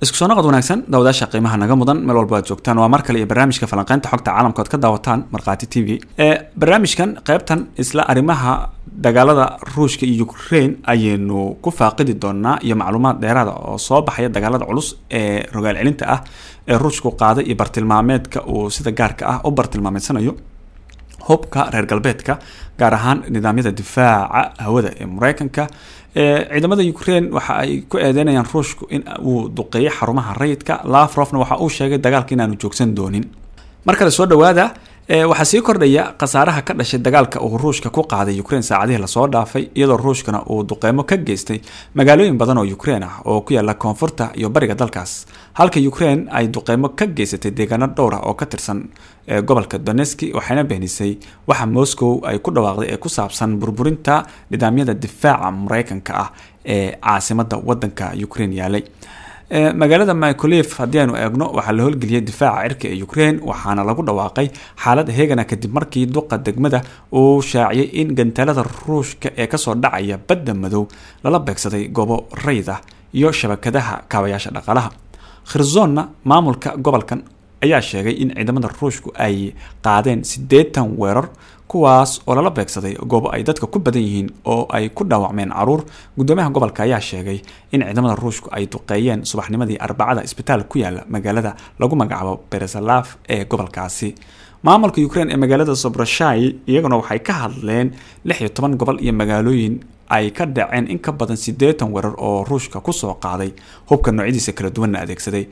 isku soo noqod wanaagsan daawadaasha qiimaha naga mudan meel walba aad joogtaan waa mar kale iyo barnaamijka falanqeynta xogta caalamka ood ka daawataan markhaati t v barnaamijkan qeybtan isla arrimaha dagaalada ruushka iyo ukrain ayaynu ku faaqidi doonaa iyo macluumaad dheeraada ah oo soo baxaya dagaalada culus ee rogaal celinta ah ee ruushku qaaday iyo bartilmaameedka uu sida gaarka ah u bartilmaameedsanayo hubka reer galbeedka gaar ahaan nidaamyada difaaca hawada ee maraykanka ciidamada ukraine waxa ay ku eedeynayaan ruushku in uu duqeeyo xarumaha rayidka lavrofna waxa uu sheegay dagaalka inaanu joogsan doonin mar kale soo dhawaada waxaa sii kordhaya khasaaraha ka dhashay dagaalka uu ruushka ku qaaday ukrein saacadihii lasoo dhaafay iyadoo ruushkana uu duqeymo ka geystay magaalooyin badan oo ukraine ah oo ku yaalla koonfurta iyo bariga dalkaas halka ukraine ay duqeymo ka geysatay deegaano dhowr ah oo ka tirsan gobolka doneski waxayna beenisay waxa moscow ay ku dhawaaqday ee ku saabsan burburinta nidaamyada difaaca maraykanka ah ee caasimada wadanka ukraine yaalay magaalada mycolev haddii aanu eegno waxaa la howlgeliyay difaaca cirka ee ukraine waxaana lagu dhawaaqay xaalad heegana kadib markii duqa degmada uu shaaciyey in gantaalada ruushka ee kasoo dhacaya badda madow lala beegsaday gobo rayda iyo shabakadaha kaabayaasha dhaqaalaha khirzonna maamulka gobolkan ayaa sheegay in ciidamada ruushku ay qaadeen sideetan weerar kuwaas oo lala beegsaday goobo ay dadka ku badan yihiin oo ay ku dhaawacmeen caruur guddoomiyaha gobolka ayaa sheegay in ciidamada ruushku ay duqeeyeen subaxnimadii arbacada isbitaal ku yaala magaalada lagu magacaabo beresalaaf ee gobolkaasi maamulka ukrein ee magaalada sobrashai iyaguna waxay ka hadleen lix iyo toban gobol iyo magaalooyin ay ka dhaceen in ka badan siddeetan weerar oo ruushka kusoo qaaday hubka noocyadiisa kala duwanna adeegsaday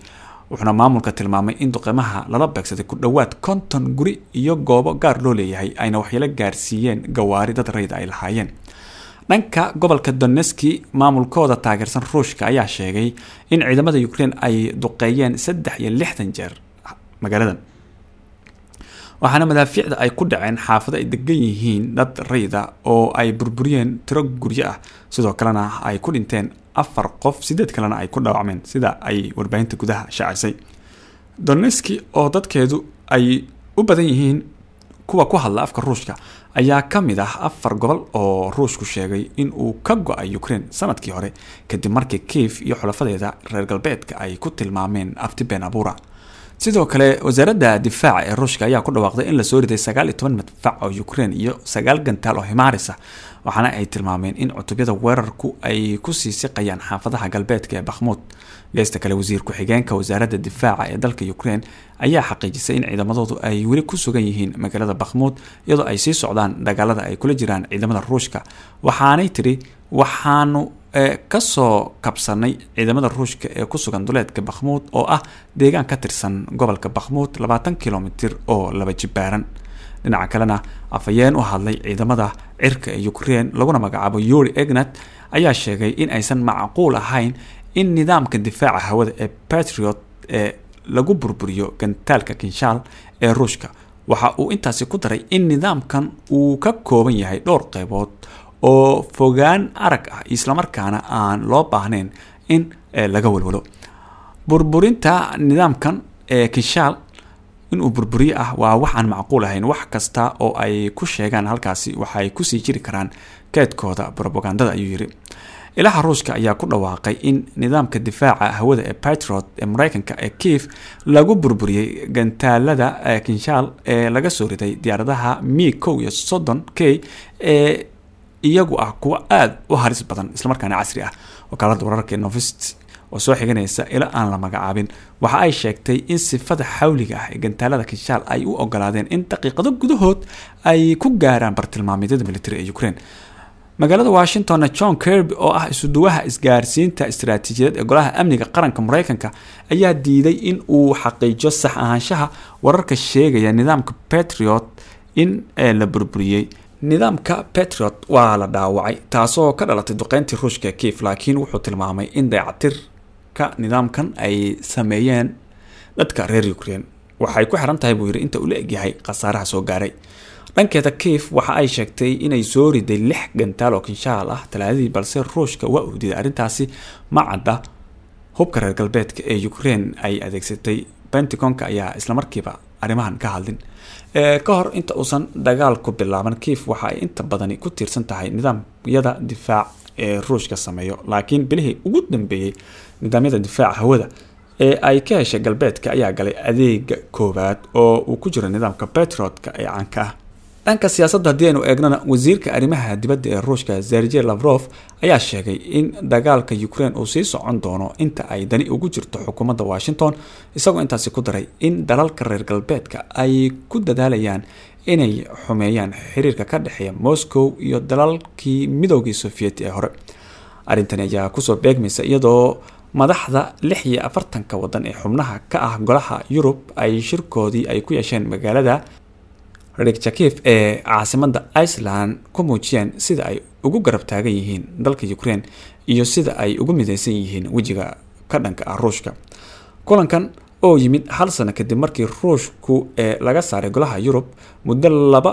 wuxuuna maamulka tilmaamay in duqeymaha lala beegsaday ku dhowaad konton guri iyo goobo gaar loo leeyahay ayna waxyeelo gaarsiiyeen gawaari dad rayid ay lahaayeen dhanka gobolka doneski maamulkooda taageersan ruushka ayaa sheegay in ciidamada ukraine ay duqeeyeen saddex iyo lixdan jeer magaaladan waxaana madaafiicda ay ku dhaceen xaafado ay degan yihiin dad rayda oo ay burburiyeen tiro guryo ah sidoo kalena ay ku dhinteen afar qof sideed kalena ay ku dhaawacmeen sida ay warbaahinta gudaha shaacisay doneski oo dadkeedu ay u badan yihiin kuwa ku hadla afka ruushka ayaa ka mid ah afar gobol oo ruushku sheegay inuu ka go-ay ukraine sanadkii hore kadib markii kiif iyo xulafadeeda reer galbeedka ay ku tilmaameen afti been abuura sidoo kale wasaaradda difaaca ee ruushka ayaa ku dhawaaqday in lasoo riday sagaal iyo toban madfac oo ukraine iyo sagaal gantaal oo himaarisa waxaana ay tilmaameen in cutubyada weerarku ay kusii siqayaan xaafadaha galbeedka ee bakhmuud geesta kale wasiir ku-xigeenka wasaaradda difaaca ee dalka ukraine ayaa xaqiijisay in ciidamadoodu ay weli ku sugan yihiin magaalada bakhmuud iyadoo ay sii socdaan dagaalada ay kula jiraan ciidamada ruushka waxaanay tiri waxaanu ee kasoo kabsanay ciidamada ruushka ee ku sugan duleedka bakhmuud oo ah deegaan ka tirsan gobolka bakhmuud labaatan kilomitir oo laba jibaaran dhinaca kalena afhayeen u hadlay ciidamada cirka ee ukrein laguna magacaabo yuri egnat ayaa sheegay in aysan macquul ahayn in nidaamka difaaca hawada ee patriot ee lagu burburiyo gantaalka kinshaal ee ruushka waxa uu intaasi ku daray in nidaamkan uu ka kooban yahay dhowr qaybood oo fogaan arag ah islamarkaana aan loo baahnayn in eh, laga walwalo burburinta nidaamkan ee eh, kishaal inuu burburiyo ah waa waxaan macquul ahayn wax kasta oo ay ku sheegaan halkaasi waxay kusii jiri karaan keedkooda robagandada ayuu yiri ilaha ruushka ayaa ku dhawaaqay in nidaamka difaaca hawada ee patriot ee maraykanka ee kiif lagu burburiyey gantaalada eh, kinshaal ee laga soo riday diyaaradaha mi kow iyo soddon k ee iyagu ah kuwa aada u haris badan islamarkaana casri ah wakaalada wararka ee novist oo soo xiganaysa ila aan la magacaabin waxa ay sheegtay in sifada xawliga ah ee gantaalada kishaal ay u ogolaadeen in daqiiqado gudahood ay ku gaaraan bartilmaameedyada militari ee ukrain magaalada washingtonna john kirby oo ah isuduwaha isgaarsiinta istaraatiijiyadeed ee golaha amniga qaranka mareykanka ayaa diiday in uu xaqiijo sax ahaanshaha wararka sheegaya nidaamka patriot in la burburiyey nidaamka patriot waa la dhaawacay taasoo ka dhalatay duqeyntii ruushka kiif laakiin wuxuu tilmaamay in dayactirka nidaamkan ay sameeyeen dadka reer ukraine waxay ku xiran tahay buu yidhi inta ula egyahay khasaaraha soo gaaray dhankeeda kiif waxa ay sheegtay inay soo riday lix gantaal oo kinshaal ah talaadadii balse ruushka waa uhdiyay arrintaasi macadda hubka reer galbeedka ee ukraine ay adeegsatay pentagonka ayaa islamarkiiba arrimahan ka hadlin ka hor inta uusan dagaalku bilaaban kiif waxa ay inta badani ku tiirsan tahay nidaamyada difaac ee ruushka sameeyo laakiin bilihii ugu dambeeyey nidaamyada difaaca hawada ee ay ka heshay galbeedka ayaa galay adeega koowaad oo uu ku jiro nidaamka betroodka ee caanka ah dhanka siyaasadda haddii aynu eegnana wasiirka arrimaha dibadda ee ruushka sergey lavrov ayaa sheegay in dagaalka ukraine uu sii socon doono inta ay dani ugu jirto xukuumadda washington isagoo intaasi ku daray in dalalka reer galbeedka ay ku dadaalayaan inay xumeeyaan xiriirka ka dhexeeya moscow iyo dalalkii midoogii sofiyeeti ee hore arrintani ayaa kusoo beegmaysa iyadoo madaxda lix iyo afartanka waddan ee xubnaha ka ah golaha yurub ay shirkoodii ay ku yeesheen magaalada ririk jakif ee caasimada iceland ku muujiyeen sida ay ugu garab taagan yihiin dalka ukraine iyo sida ay ugu mideysan yihiin wejiga ka dhanka ah ruushka kulankan oo yimid hal sano kadib markii ruushku ee laga saaray golaha yurub muddo laba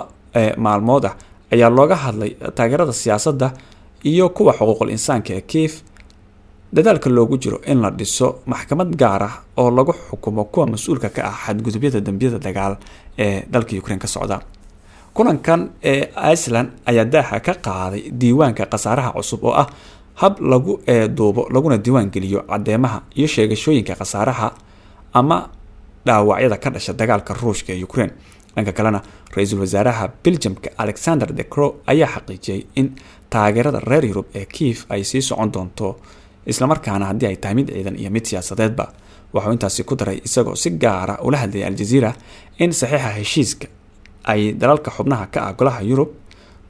maalmood ah ayaa looga hadlay taageerada siyaasadda iyo kuwa xuquuqul insaanka ee kiif dadaalka loogu jiro in la dhiso maxkamad gaar ah oo lagu xukumo kuwa mas-uulka ka ah xadgudubyada dambiyada dagaal ee dalka ukraine ka socda kulankan ee iceland ayaa daaxa ka qaaday diiwaanka khasaaraha cusub oo ah hab lagu eeduubo laguna diiwaan geliyo caddeemaha iyo sheegashooyinka khasaaraha ama dhaawacyada ka dhasha dagaalka ruushka ee ukraine dhanka kalena ra-iisul wasaaraha beljamka alexander de crow ayaa xaqiijiyey in taageerada reer yurub ee kiif ay sii socon doonto islamarkaana haddii ay tahay mid ciidan iyo mid siyaasadeedba wuxuu intaasi ku daray isagoo si gaara ula hadlayay aljaziira in saxiixa heshiiska ay dalalka xubnaha ka ah golaha yurub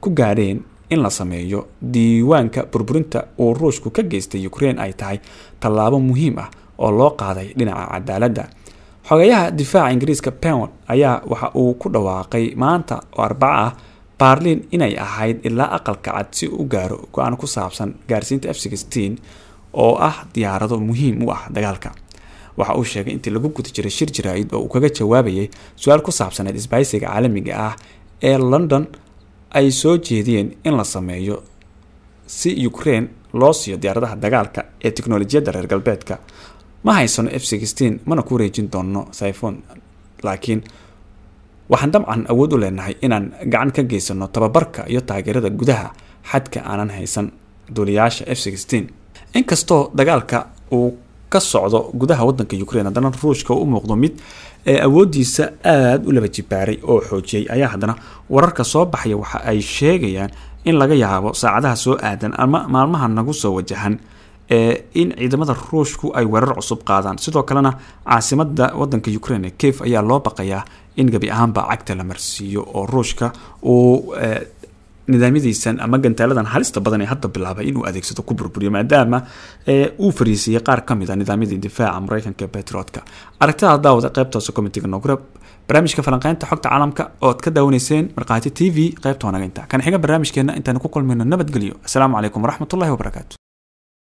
ku gaadheen in la sameeyo diiwaanka burburinta uu ruushku ka geystay ukrain ay tahay tallaabo muhiim ah oo loo qaaday dhinaca cadaaladda xogeyaha difaaca ingiriiska penwon ayaa waxa uu ku dhawaaqay maanta oo arbaca ah baarliin inay ahayd ilaa aqalka cad si u gaaro go-aan ku saabsan gaarsiinta f oo ah diyaarado muhiim u ah dagaalka waxa uu sheegay intii lagu guda jiray shir jaraa'id oo uu kaga jawaabayay su-aal ku saabsaneed isbahaysiga caalamiga ah ee london ay soo jeediyeen in la sameeyo si ukraine loo siiyo diyaaradaha dagaalka ee tiknolojiyadda reer galbeedka ma haysano f sixteen mana ku wareejin doono syphon laakiin waxaan dabcan awood u leenahay inaan gacan ka geysano tababarka iyo taageerada gudaha xadka aanan haysan duuliyaasha f sixteen inkastoo dagaalka uu ka socdo gudaha wadanka ukraine haddana ruushka u muuqdo mid eh, awoodiisa aada u laba jibaaray oo xoojiyey ayaa haddana wararka soo baxaya waxa ay sheegayaan in laga yaabo saacadaha soo aadan ama maalmaha nagu soo wajahan eh, in ciidamada ruushku ay weerar cusub qaadaan sidoo kalena caasimada wadanka ukraine kiev ayaa loo baqayaa in gebi ahaanba cagta la marsiiyo oo ruushka uu eh, nidaamyadiisan ama gantaaladan halista badan ee hadda bilaabay inuu adeegsado ku burburiyo maadaama uu fariisiiyey qaar ka mid a ah nidaamyadii difaaca mareykanka betroodka aragtida daawada qaybtaas comitiga noogura barnaamijka falanqeynta xogta caalamka ood ka daawanayseen markhaati t v qaybtoonaga intaa kan xiga barnaamijkeena intaanu ku kulmayno nabadgelyo asalaamu calaykum waraxmatullahi wabarakaatu